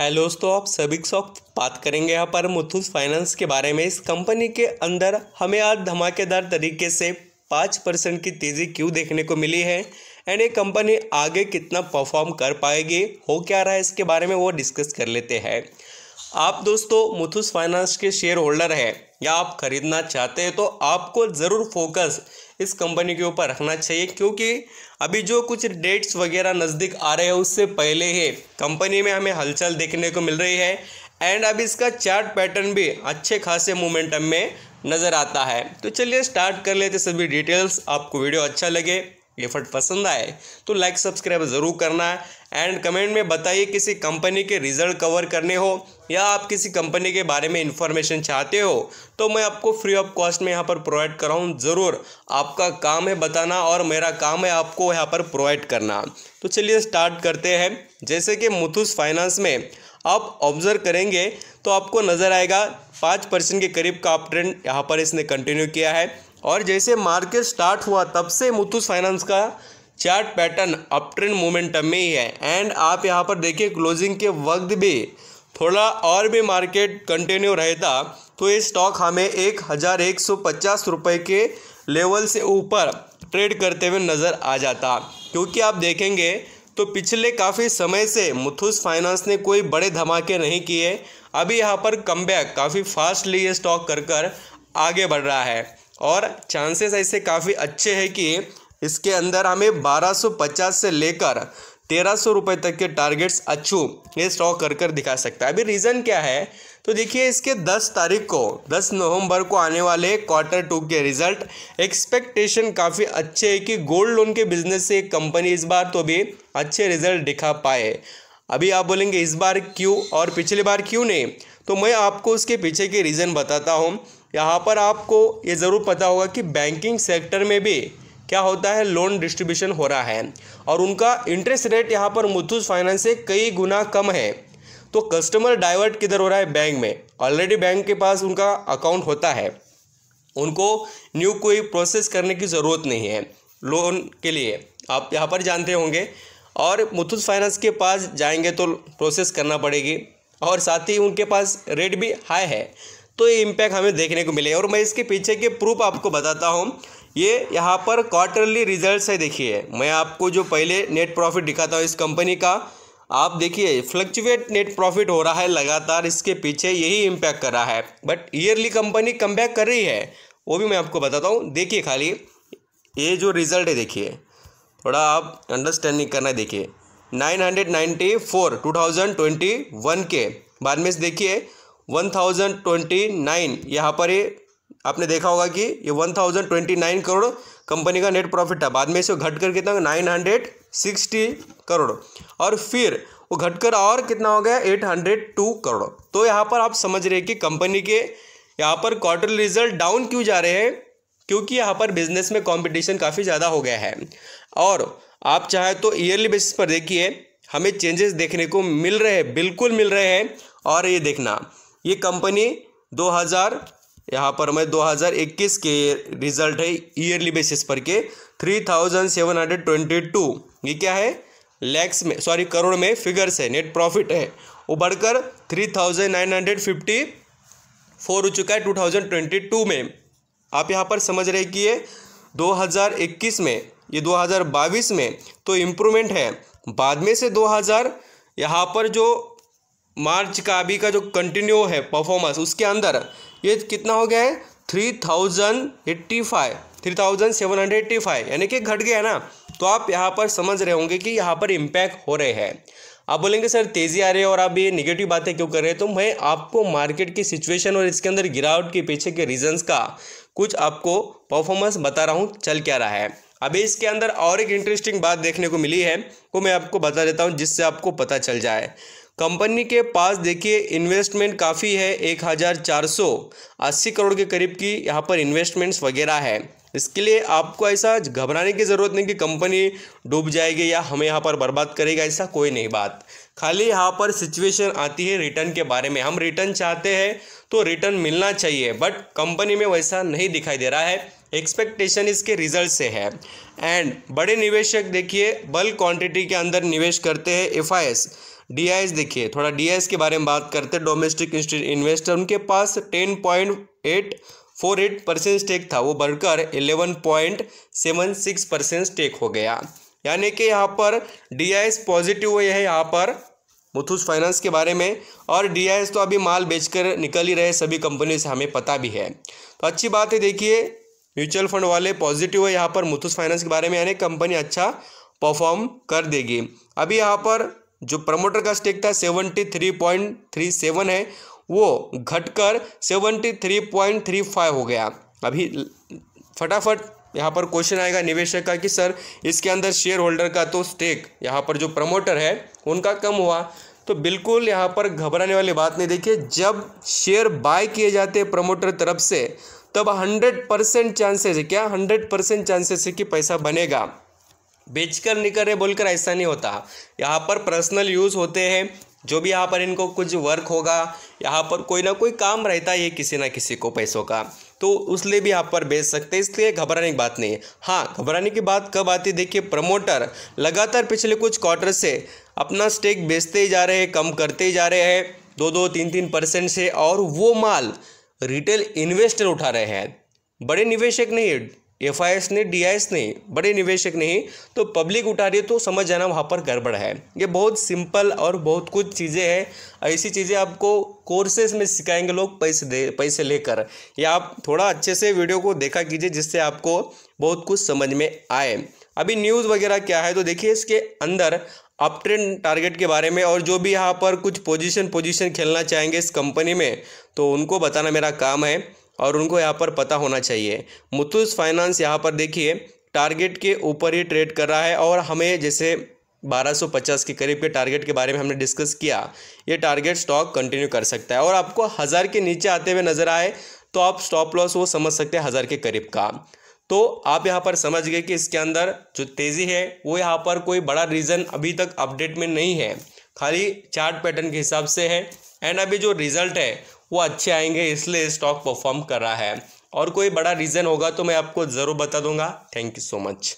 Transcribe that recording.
hello दोस्तों आप सभी साथ बात करेंगे यहाँ पर मुथूस फाइनेंस के बारे में इस कंपनी के अंदर हमें आज धमाकेदार तरीके से पाँच परसेंट की तेज़ी क्यों देखने को मिली है एंड ये कंपनी आगे कितना परफॉर्म कर पाएगी हो क्या रहा है इसके बारे में वो डिस्कस कर लेते हैं आप दोस्तों मुथुस फाइनेंस के शेयर होल्डर हैं या आप खरीदना चाहते हैं तो आपको ज़रूर फोकस इस कंपनी के ऊपर रखना चाहिए क्योंकि अभी जो कुछ डेट्स वगैरह नज़दीक आ रहे हैं उससे पहले ही कंपनी में हमें हलचल देखने को मिल रही है एंड अब इसका चार्ट पैटर्न भी अच्छे खासे मोमेंटम में नज़र आता है तो चलिए स्टार्ट कर लेते सभी डिटेल्स आपको वीडियो अच्छा लगे एफर्ट पसंद आए तो लाइक सब्सक्राइब ज़रूर करना एंड कमेंट में बताइए किसी कंपनी के रिजल्ट कवर करने हो या आप किसी कंपनी के बारे में इंफॉर्मेशन चाहते हो तो मैं आपको फ्री ऑफ कॉस्ट में यहाँ पर प्रोवाइड कराऊँ ज़रूर आपका काम है बताना और मेरा काम है आपको यहाँ पर प्रोवाइड करना तो चलिए स्टार्ट करते हैं जैसे कि मुथूस फाइनेंस में आप ऑब्जर्व करेंगे तो आपको नज़र आएगा पाँच परसेंट के करीब का आप ट्रेंड यहाँ पर इसने कंटिन्यू किया है और जैसे मार्केट स्टार्ट हुआ तब से मुथूस फाइनेंस का chart pattern up trend momentum में ही है एंड आप यहाँ पर देखिए क्लोजिंग के वक्त भी थोड़ा और भी मार्केट कंटिन्यू रहता तो ये स्टॉक हमें एक हज़ार एक सौ पचास रुपये के लेवल से ऊपर ट्रेड करते हुए नज़र आ जाता क्योंकि आप देखेंगे तो पिछले काफ़ी समय से मुथूस फाइनेंस ने कोई बड़े धमाके नहीं किए अभी यहाँ पर कम काफ़ी फास्टली ये स्टॉक कर कर आगे बढ़ रहा है और चांसेस ऐसे काफ़ी अच्छे हैं कि इसके अंदर हमें 1250 से लेकर तेरह सौ रुपये तक के टारगेट्स अच्छू ये स्टॉक कर कर दिखा सकता है अभी रीज़न क्या है तो देखिए इसके 10 तारीख को 10 नवंबर को आने वाले क्वार्टर टू के रिजल्ट एक्सपेक्टेशन काफ़ी अच्छे है कि गोल्ड लोन के बिजनेस से कंपनी इस बार तो भी अच्छे रिजल्ट दिखा पाए अभी आप बोलेंगे इस बार क्यों और पिछली बार क्यों नहीं तो मैं आपको उसके पीछे के रीज़न बताता हूँ यहाँ पर आपको ये ज़रूर पता होगा कि बैंकिंग सेक्टर में भी क्या होता है लोन डिस्ट्रीब्यूशन हो रहा है और उनका इंटरेस्ट रेट यहाँ पर मुथूस फाइनेंस से कई गुना कम है तो कस्टमर डाइवर्ट किधर हो रहा है बैंक में ऑलरेडी बैंक के पास उनका अकाउंट होता है उनको न्यू कोई प्रोसेस करने की ज़रूरत नहीं है लोन के लिए आप यहाँ पर जानते होंगे और मुथूस फाइनेंस के पास जाएंगे तो प्रोसेस करना पड़ेगी और साथ ही उनके पास रेट भी हाई है तो ये इम्पैक्ट हमें देखने को मिले और मैं इसके पीछे के प्रूफ आपको बताता हूँ ये यहाँ पर क्वार्टरली रिजल्ट्स है देखिए मैं आपको जो पहले नेट प्रॉफिट दिखाता हूँ इस कंपनी का आप देखिए फ्लक्चुएट नेट प्रॉफिट हो रहा है लगातार इसके पीछे यही इम्पैक्ट कर रहा है बट ईयरली कंपनी कम कर रही है वो भी मैं आपको बताता हूँ देखिए खाली ये जो रिजल्ट है देखिए थोड़ा आप अंडरस्टैंडिंग करना देखिए nine hundred ninety four two thousand twenty one के बाद में देखिए वन थाउजेंड ट्वेंटी नाइन यहाँ पर ये आपने देखा होगा कि ये one thousand twenty nine crore company का नेट प्रॉफिट था बाद में इसे घट कर कितना नाइन हंड्रेड सिक्सटी करोड़ और फिर वो घटकर और कितना हो गया एट हंड्रेड टू करोड़ तो यहाँ पर आप समझ रहे कि कंपनी के यहाँ पर क्वार्टर रिजल्ट डाउन क्यों जा रहे हैं क्योंकि यहाँ पर बिजनेस में कंपटीशन काफ़ी ज़्यादा हो गया है और आप चाहे तो ईयरली बेसिस पर देखिए हमें चेंजेस देखने को मिल रहे हैं बिल्कुल मिल रहे हैं और ये देखना ये कंपनी 2000 यहाँ पर मैं 2021 के रिजल्ट है ईयरली बेसिस पर के 3722 ये क्या है लैक्स में सॉरी करोड़ में फिगर्स है नेट प्रॉफिट है वो बढ़कर three thousand nine hundred fifty four हो चुका है टू थाउजेंड ट्वेंटी टू में आप यहाँ पर समझ रहे कि ये दो हज़ार इक्कीस में ये दो हज़ार बाईस में तो इम्प्रूवमेंट है बाद में से दो हज़ार यहाँ पर जो मार्च का अभी का जो कंटिन्यू है परफॉर्मेंस उसके अंदर ये कितना हो गया है three thousand eighty five three thousand seven hundred eighty five यानी कि घट गया ना तो आप यहाँ पर समझ रहे होंगे कि यहाँ पर इम्पैक्ट हो रहे हैं आप बोलेंगे सर तेज़ी आ रही है और आप ये निगेटिव बातें क्यों कर रहे हैं तो मैं आपको मार्केट की सिचुएशन और इसके अंदर गिरावट के पीछे के रीजन्स का कुछ आपको परफॉर्मेंस बता रहा हूँ चल क्या रहा है अभी इसके अंदर और एक इंटरेस्टिंग बात देखने को मिली है वो मैं आपको बता देता हूँ जिससे आपको पता चल जाए कंपनी के पास देखिए इन्वेस्टमेंट काफ़ी है एक हज़ार चार सौ अस्सी करोड़ के करीब की यहाँ पर इन्वेस्टमेंट्स वगैरह है इसके लिए आपको ऐसा घबराने की ज़रूरत नहीं कि कंपनी डूब जाएगी या हमें यहाँ पर बर्बाद करेगा ऐसा कोई नहीं बात खाली यहाँ पर सिचुएशन आती है रिटर्न के बारे में हम रिटर्न चाहते हैं तो रिटर्न मिलना चाहिए बट कंपनी में वैसा नहीं दिखाई दे रहा है एक्सपेक्टेशन इसके रिजल्ट से है एंड बड़े निवेशक देखिए बल्क क्वांटिटी के अंदर निवेश करते हैं एफ डी देखिए थोड़ा डी के बारे में बात करते हैं डोमेस्टिक इन्वेस्टर उनके पास ten point eight four eight percent stake था वो बढ़कर eleven point seven six percent stake हो गया यानी कि यहाँ पर डी पॉजिटिव हुए हैं यहाँ पर मुथूस फाइनेंस के बारे में और डी तो अभी माल बेचकर निकल ही रहे सभी कंपनी से हमें पता भी है तो अच्छी बात है देखिए म्यूचुअल फंड वाले पॉजिटिव है यहाँ पर मुथूस फाइनेंस के बारे में यानी कंपनी अच्छा परफॉर्म कर देगी अभी यहाँ पर जो प्रमोटर का स्टेक था seventy three point three seven है वो घटकर seventy three point three five हो गया अभी फटाफट यहाँ पर क्वेश्चन आएगा निवेशक का कि सर इसके अंदर शेयर होल्डर का तो स्टेक यहाँ पर जो प्रमोटर है उनका कम हुआ तो बिल्कुल यहाँ पर घबराने वाली बात नहीं देखिए जब शेयर बाय किए जाते हैं प्रमोटर तरफ से तब हंड्रेड परसेंट चांसेस है क्या हंड्रेड परसेंट चांसेस है कि पैसा बनेगा बेचकर रहे बोलकर ऐसा नहीं होता यहाँ पर पर्सनल यूज़ होते हैं जो भी यहाँ पर इनको कुछ वर्क होगा यहाँ पर कोई ना कोई काम रहता है किसी ना किसी को पैसों का तो उसलिए भी यहाँ पर बेच सकते हैं इसलिए घबराने की बात नहीं है हाँ घबराने की बात कब आती देखिए प्रमोटर लगातार पिछले कुछ क्वार्टर से अपना स्टेक बेचते ही जा रहे हैं कम करते ही जा रहे हैं दो दो तीन तीन परसेंट से और वो माल रिटेल इन्वेस्टर उठा रहे हैं बड़े निवेशक नहीं एफ ने डी ने बड़े निवेशक ने ही तो पब्लिक उठा रही है तो समझ जाना वहाँ पर गड़बड़ है ये बहुत सिंपल और बहुत कुछ चीज़ें हैं ऐसी चीज़ें आपको कोर्सेज में सिखाएंगे लोग पैसे दे पैसे लेकर या आप थोड़ा अच्छे से वीडियो को देखा कीजिए जिससे आपको बहुत कुछ समझ में आए अभी न्यूज़ वगैरह क्या है तो देखिए इसके अंदर अप ट्रेंड टारगेट के बारे में और जो भी यहाँ पर कुछ पोजिशन पोजिशन खेलना चाहेंगे इस कंपनी में तो उनको बताना मेरा काम है और उनको यहाँ पर पता होना चाहिए मुथूस फाइनेंस यहाँ पर देखिए टारगेट के ऊपर ही ट्रेड कर रहा है और हमें जैसे 1250 के करीब के टारगेट के बारे में हमने डिस्कस किया ये टारगेट स्टॉक कंटिन्यू कर सकता है और आपको हज़ार के नीचे आते हुए नज़र आए तो आप स्टॉप लॉस वो समझ सकते हैं हज़ार के करीब का तो आप यहाँ पर समझ गए कि इसके अंदर जो तेज़ी है वो यहाँ पर कोई बड़ा रीज़न अभी तक अपडेट में नहीं है खाली चार्ट पैटर्न के हिसाब से है एंड अभी जो रिजल्ट है वो अच्छे आएंगे इसलिए स्टॉक परफॉर्म कर रहा है और कोई बड़ा रीज़न होगा तो मैं आपको ज़रूर बता दूंगा थैंक यू सो मच